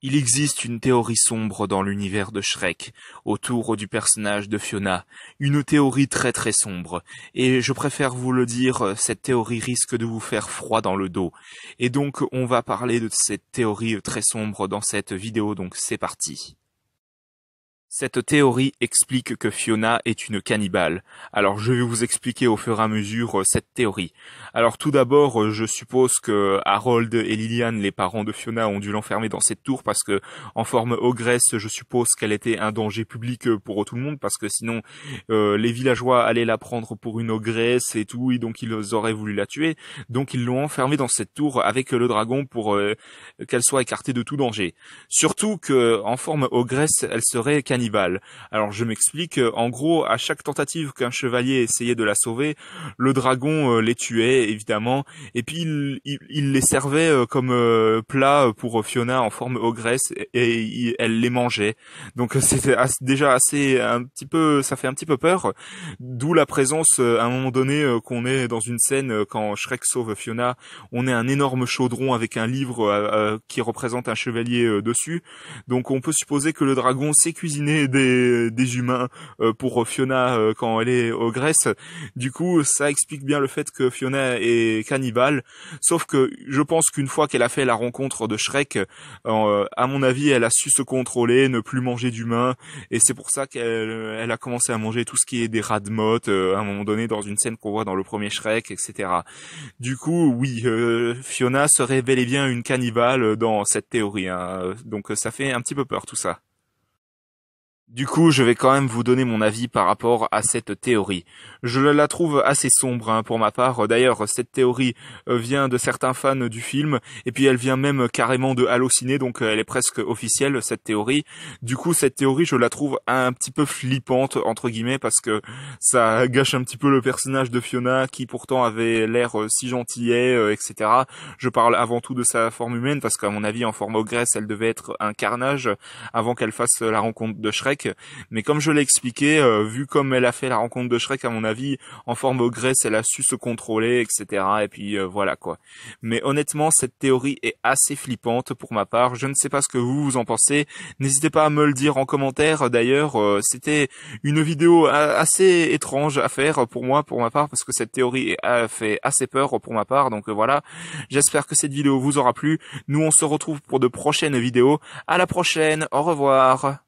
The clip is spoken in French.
Il existe une théorie sombre dans l'univers de Shrek, autour du personnage de Fiona, une théorie très très sombre, et je préfère vous le dire, cette théorie risque de vous faire froid dans le dos. Et donc on va parler de cette théorie très sombre dans cette vidéo, donc c'est parti. Cette théorie explique que Fiona est une cannibale. Alors je vais vous expliquer au fur et à mesure euh, cette théorie. Alors tout d'abord, euh, je suppose que Harold et Liliane, les parents de Fiona, ont dû l'enfermer dans cette tour parce que en forme ogresse, je suppose qu'elle était un danger public euh, pour tout le monde parce que sinon les villageois allaient la prendre pour une ogresse et tout, et donc ils auraient voulu la tuer. Donc ils l'ont enfermée dans cette tour avec le dragon pour qu'elle soit écartée de tout danger. Surtout que en forme ogresse, elle serait cannibale alors je m'explique, euh, en gros, à chaque tentative qu'un chevalier essayait de la sauver, le dragon euh, les tuait évidemment, et puis il, les servait euh, comme plat pour Fiona en forme ogresse et, elle les mangeait. Donc c'était déjà assez un petit peu, ça fait un petit peu peur. D'où la présence à un moment donné qu'on est dans une scène quand Shrek sauve Fiona, on est un énorme chaudron avec un livre qui représente un chevalier dessus. Donc on peut supposer que le dragon s'est cuisiné des, humains euh, pour Fiona euh, quand elle est au Grèce. Du coup, ça explique bien le fait que Fiona est cannibale. Sauf que je pense qu'une fois qu'elle a fait la rencontre de Shrek, euh, à mon avis, elle a su se contrôler, ne plus manger d'humains, et c'est pour ça qu'elle elle a commencé à manger tout ce qui est des rats de motte à un moment donné dans une scène qu'on voit dans le premier Shrek, etc. Du coup, oui, Fiona se révélait bien une cannibale dans cette théorie. Hein. Donc ça fait un petit peu peur tout ça. Du coup, je vais quand même vous donner mon avis par rapport à cette théorie. Je la trouve assez sombre hein, pour ma part. D'ailleurs, cette théorie euh, vient de certains fans du film, et puis elle vient même carrément de Halluciner, donc euh, elle est presque officielle, cette théorie. Du coup, cette théorie, je la trouve un petit peu flippante, entre guillemets, parce que ça gâche un petit peu le personnage de Fiona, qui pourtant avait l'air euh, si gentillet, etc. Je parle avant tout de sa forme humaine, parce qu'à mon avis, en forme ogresse, elle devait être un carnage avant qu'elle fasse la rencontre de Shrek. Mais comme je l'ai expliqué, euh, vu comme elle a fait la rencontre de Shrek, à mon avis, en forme au elle a su se contrôler, etc. Et puis euh, voilà quoi. Mais honnêtement, cette théorie est assez flippante pour ma part. Je ne sais pas ce que vous, vous en pensez. N'hésitez pas à me le dire en commentaire. Euh, d'ailleurs, c'était une vidéo assez étrange à faire pour moi, pour ma part, parce que cette théorie a fait assez peur pour ma part. Donc voilà, j'espère que cette vidéo vous aura plu. Nous, on se retrouve pour de prochaines vidéos. À la prochaine. Au revoir.